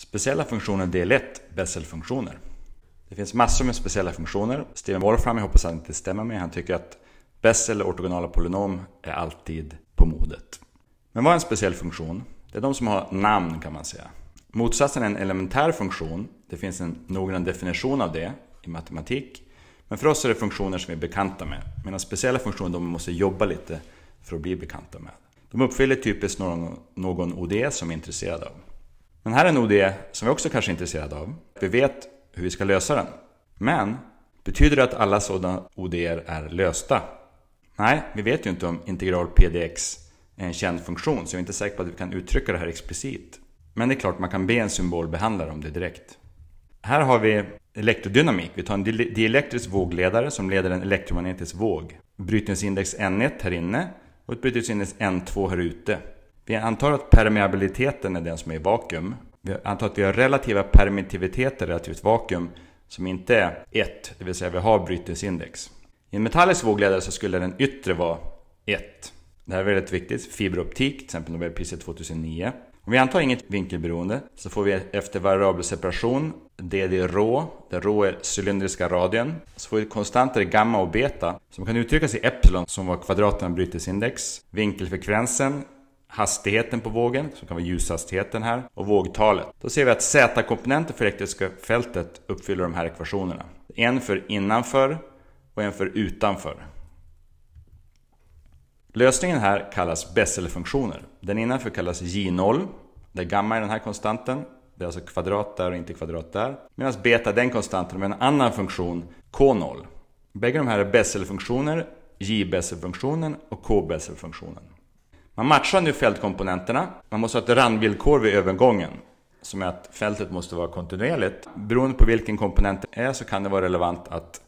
Speciella funktioner del 1, Bessel-funktioner. Det finns massor med speciella funktioner. Steven Wolfram, jag hoppas att han inte stämmer med, han tycker att Bessel och ortogonala polynom är alltid på modet. Men vad är en speciell funktion? Det är de som har namn kan man säga. Motsatsen är en elementär funktion. Det finns en noggrann definition av det i matematik. Men för oss är det funktioner som vi är bekanta med. Medan speciella funktioner de måste jobba lite för att bli bekanta med. De uppfyller typiskt någon, någon ODS e som vi är intresserade av. Men här är nog det som vi också kanske är intresserade av. Vi vet hur vi ska lösa den. Men betyder det att alla sådana ODR är lösta? Nej, vi vet ju inte om integral PDX är en känd funktion så jag är inte säker på att vi kan uttrycka det här explicit. Men det är klart man kan be en symbolbehandlare om det direkt. Här har vi elektrodynamik. Vi tar en dielektrisk vågledare som leder en elektromagnetisk våg. Brytningsindex N1 här inne och ett brytningsindex N2 här ute. Vi antar att permeabiliteten är den som är i vakuum. Vi antar att vi har relativa permittiviteter relativt vakuum som inte är 1, det vill säga vi har brytningsindex. I en metallisk vågledare så skulle den yttre vara 1. Det här är väldigt viktigt. Fiberoptik, till exempel Nobelpriset 2009. Om vi antar inget vinkelberoende så får vi efter variabel separation DD rå, där rå är cylindriska radien, så får vi konstanter gamma och beta som kan uttryckas i epsilon som var kvadraten av brytesindex, vinkelfrekvensen hastigheten på vågen, som kan vara ljushastigheten här, och vågtalet. Då ser vi att z-komponenten för elektriska fältet uppfyller de här ekvationerna. En för innanför och en för utanför. Lösningen här kallas Bessele-funktioner. Den innanför kallas J0, där gamma är den här konstanten. Det är alltså kvadrat där och inte kvadrat där. Medan beta är den konstanten med en annan funktion, K0. Bägge de här är funktioner j j-besele-funktionen och k funktionen man matchar nu fältkomponenterna. Man måste ha ett randvillkor vid övergången som är att fältet måste vara kontinuerligt. Beroende på vilken komponent det är så kan det vara relevant att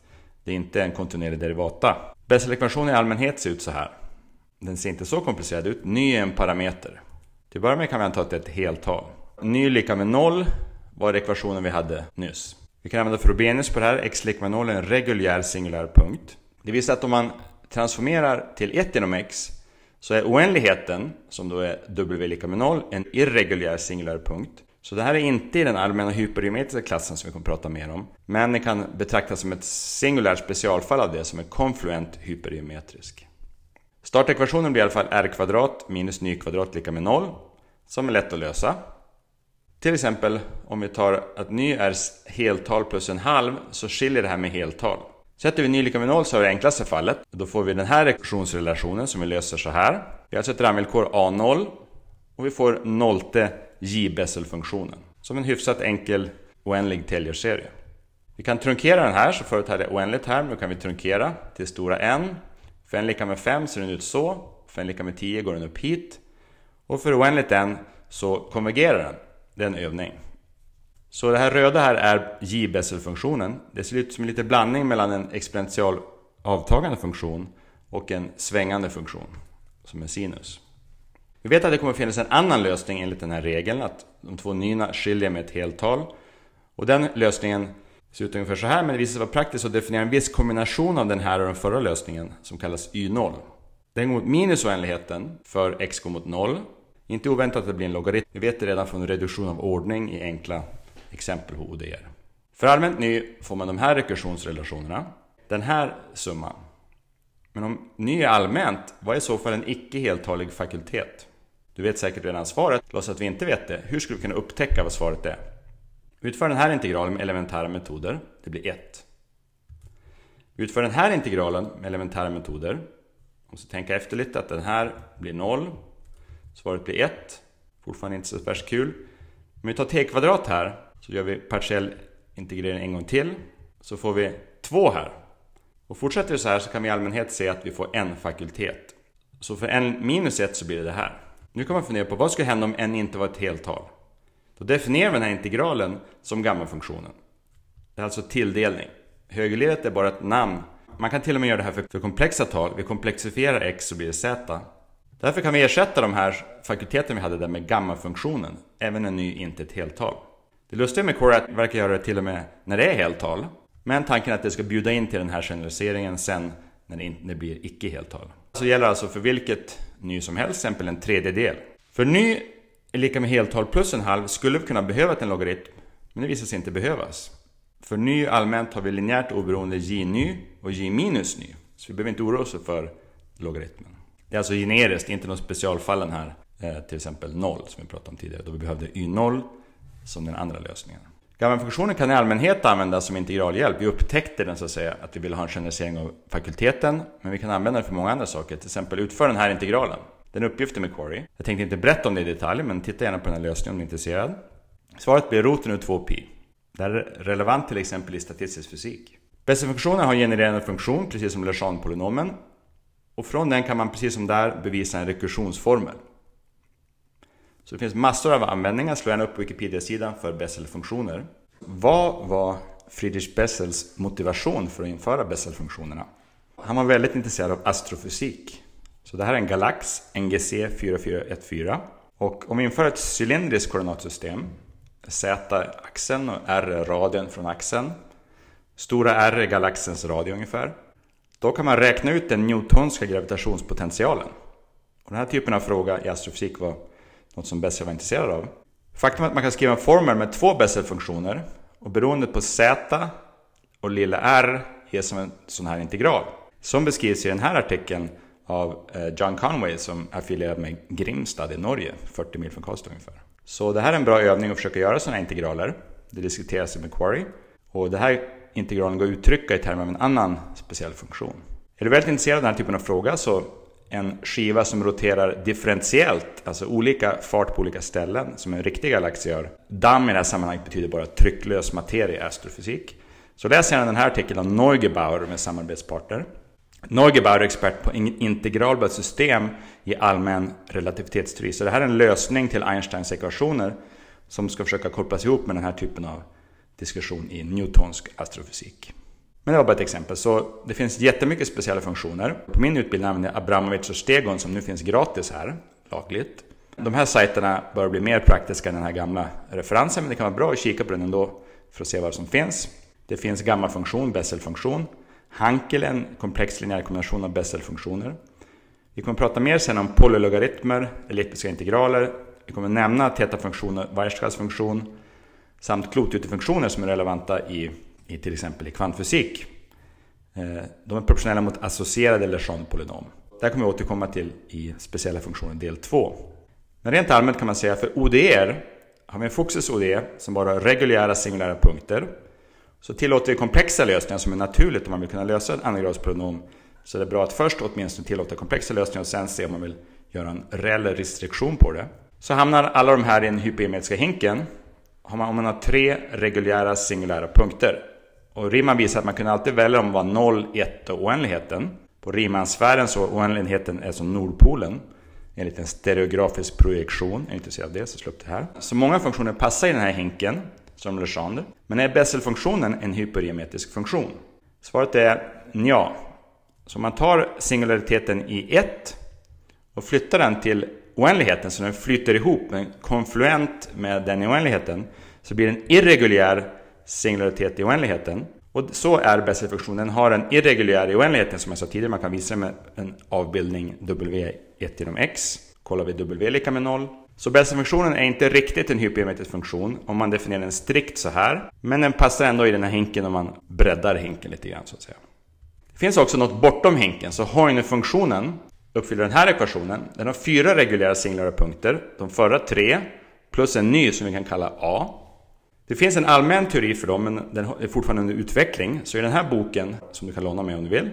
det inte är en kontinuerlig derivata. Besselekvationen i allmänhet ser ut så här. Den ser inte så komplicerad ut. Ny är en parameter. Till att börja med kan vi anta att det är ett heltal. Ny lika med noll var ekvationen vi hade nyss. Vi kan använda Frobenius på det här. x lika med noll är en reguljär singulär punkt. Det visar att om man transformerar till 1 genom x så är oändligheten, som då är W lika med 0, en irreguljär singulär punkt. Så det här är inte i den allmänna hypergeometriska klassen som vi kommer prata mer om. Men den kan betraktas som ett singulärt specialfall av det som är konfluent hypergeometrisk. Startekvationen blir i alla fall r kvadrat minus ny kvadrat lika med 0, som är lätt att lösa. Till exempel om vi tar att ny är heltal plus en halv så skiljer det här med heltal. Sätter vi ny lika med 0 så har vi det enklaste fallet. Då får vi den här ekvationsrelationen som vi löser så här. Vi har alltså ett ramvillkor A0 och vi får nollte J-Bessel-funktionen. Som en hyfsat enkel oändlig Tellier-serie. Vi kan trunkera den här, så förut hade jag oändligt här, men nu kan vi trunkera till stora N. För N lika med 5 ser den ut så, för N lika med 10 går den upp hit. Och för oändligt N så konvergerar den. Det är en övning. Så det här röda här är j funktionen Det ser ut som en liten blandning mellan en exponential avtagande funktion och en svängande funktion som är sinus. Vi vet att det kommer finnas en annan lösning enligt den här regeln, att de två nyna skiljer med ett heltal. Och den lösningen ser ut ungefär så här, men det visar sig vara praktiskt att definiera en viss kombination av den här och den förra lösningen som kallas y0. Den går mot minus oändligheten, för x går mot 0. Inte oväntat att det blir en logaritm. Vi vet det redan från reduktion av ordning i enkla exempel på ODR. För allmänt ny får man de här rekursionsrelationerna, den här summan. Men om ny är allmänt, vad är i så fall en icke heltalig fakultet? Du vet säkert redan svaret, låtsas att vi inte vet det. Hur skulle vi kunna upptäcka vad svaret är? Utför den här integralen med elementära metoder, det blir 1. Utför den här integralen med elementära metoder, om så tänka efter lite att den här blir 0, svaret blir 1. Fortfarande inte så värst kul. Om vi tar t-kvadrat här, så gör vi partiell integrering en gång till. Så får vi två här. Och fortsätter vi så här så kan vi i allmänhet se att vi får en fakultet. Så för en minus ett så blir det det här. Nu kan man fundera på vad skulle hända om n inte var ett heltal? Då definierar vi den här integralen som gammafunktionen. Det är alltså tilldelning. Högerledet är bara ett namn. Man kan till och med göra det här för, komplexa tal. Vi komplexifierar x så blir det z. Därför kan vi ersätta de här fakulteterna vi hade där med gammafunktionen, även en ny inte ett heltal. Det lustiga med Core verkar göra det till och med när det är heltal. Men tanken är att det ska bjuda in till den här generaliseringen sen när det, blir icke heltal. Så gäller alltså för vilket ny som helst, till exempel en tredjedel. För ny är lika med heltal plus en halv skulle vi kunna behöva en logaritm, men det visar sig inte behövas. För ny allmänt har vi linjärt oberoende j ny och j minus ny, så vi behöver inte oroa oss för logaritmen. Det är alltså generiskt, inte något specialfallen här, eh, till exempel 0 som vi pratade om tidigare, då vi behövde y0 som den andra lösningen. Gammafunktionen kan i allmänhet användas som integralhjälp. Vi upptäckte den så att säga, att vi ville ha en generalisering av fakulteten, men vi kan använda den för många andra saker. Till exempel utför den här integralen. Den uppgiften med Query. Jag tänkte inte berätta om det i detalj, men titta gärna på den här lösningen om du är intresserad. Svaret blir roten ur 2pi. Det här är relevant till exempel i statistisk fysik. Bessel-funktionen har en genererande funktion, precis som Legendre-polynomen. Och från den kan man precis som där bevisa en rekursionsformel. Så det finns massor av användningar. Slå gärna upp Wikipedia-sidan för Bessel-funktioner. Vad var Friedrich Bessels motivation för att införa Bessel-funktionerna? Han var väldigt intresserad av astrofysik. Så det här är en galax, NGC 4414. Och om vi inför ett cylindriskt koordinatsystem, Z-axeln och R-radien från axeln. Stora R är galaxens radie ungefär. Då kan man räkna ut den newtonska gravitationspotentialen. Och den här typen av fråga i astrofysik var något som Bessel var intresserad av. Faktum är att man kan skriva en formel med två Bessel-funktioner och beroende på z och lilla r ges som en sån här integral. Som beskrivs i den här artikeln av eh, John Conway som är affilierad med Grimstad i Norge, 40 mil från Karlstad ungefär. Så det här är en bra övning att försöka göra sådana här integraler. Det diskuteras i Macquarie. Och det här integralen går att uttrycka i termer av en annan speciell funktion. Är du väldigt intresserad av den här typen av fråga så en skiva som roterar differentiellt, alltså olika fart på olika ställen, som en riktig galax gör. Damm i det här sammanhanget betyder bara trycklös materia i astrofysik. Så läs gärna den här artikeln av Neugebauer med samarbetspartner. Neugebauer är expert på integralbara system i allmän relativitetsteori. Så det här är en lösning till Einsteins ekvationer som ska försöka kopplas ihop med den här typen av diskussion i newtonsk astrofysik. Men det var bara ett exempel. Så det finns jättemycket speciella funktioner. På min utbildning använder jag Abramovic och Stegon som nu finns gratis här, lagligt. De här sajterna bör bli mer praktiska än den här gamla referensen, men det kan vara bra att kika på den ändå för att se vad som finns. Det finns gammal funktion, Bessel-funktion. Hankel, en komplex linjär kombination av Bessel-funktioner. Vi kommer att prata mer sen om polylogaritmer, elliptiska integraler. Vi kommer att nämna tetafunktioner, Weierstrahls funktion samt klotutefunktioner som är relevanta i i till exempel i kvantfysik. Eh, de är proportionella mot associerade Lejeune-polynom. Det här kommer jag återkomma till i speciella funktioner del 2. Men rent allmänt kan man säga att för ODR e har vi en Fuchses ODE som bara har reguljära singulära punkter. Så tillåter vi komplexa lösningar som är naturligt om man vill kunna lösa en anagras-polynom. så det är bra att först åtminstone tillåta komplexa lösningar och sen se om man vill göra en reell restriktion på det. Så hamnar alla de här i den hypermetriska hinken om man har tre reguljära singulära punkter. Och Riemann visar att man kunde alltid välja om det var 0, 1 och oändligheten. På Riemannsfären så oändligheten är som Nordpolen. En liten stereografisk projektion. Jag är intresserad av det, så släpp det här. Så många funktioner passar i den här hinken, som Legendre. Men är Bessel-funktionen en hypergeometrisk funktion? Svaret är ja. Så man tar singulariteten i 1 och flyttar den till oändligheten så den flyter ihop, en konfluent med den i oändligheten, så blir den irreguljär singularitet i oändligheten. Och så är Besselfunktionen, har en irreguljär i oändligheten som jag sa tidigare, man kan visa med en avbildning W1 genom X. Kollar vi W lika med 0. Så Besser-funktionen är inte riktigt en hypergeometrisk funktion om man definierar den strikt så här. Men den passar ändå i den här hinken om man breddar hinken lite grann så att säga. Det finns också något bortom hinken, så Heune-funktionen uppfyller den här ekvationen. Den har fyra reguljära singulära punkter, de förra tre, plus en ny som vi kan kalla A. Det finns en allmän teori för dem, men den är fortfarande under utveckling. Så i den här boken, som du kan låna mig om du vill,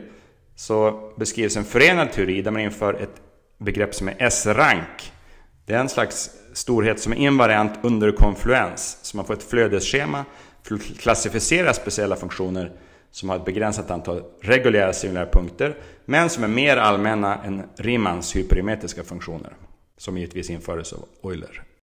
så beskrivs en förenad teori där man inför ett begrepp som är S-rank. Det är en slags storhet som är invariant under konfluens. Så man får ett flödesschema för att klassificera speciella funktioner som har ett begränsat antal reguljära singulära punkter, men som är mer allmänna än Riemanns hyperimetriska funktioner, som givetvis infördes av Euler.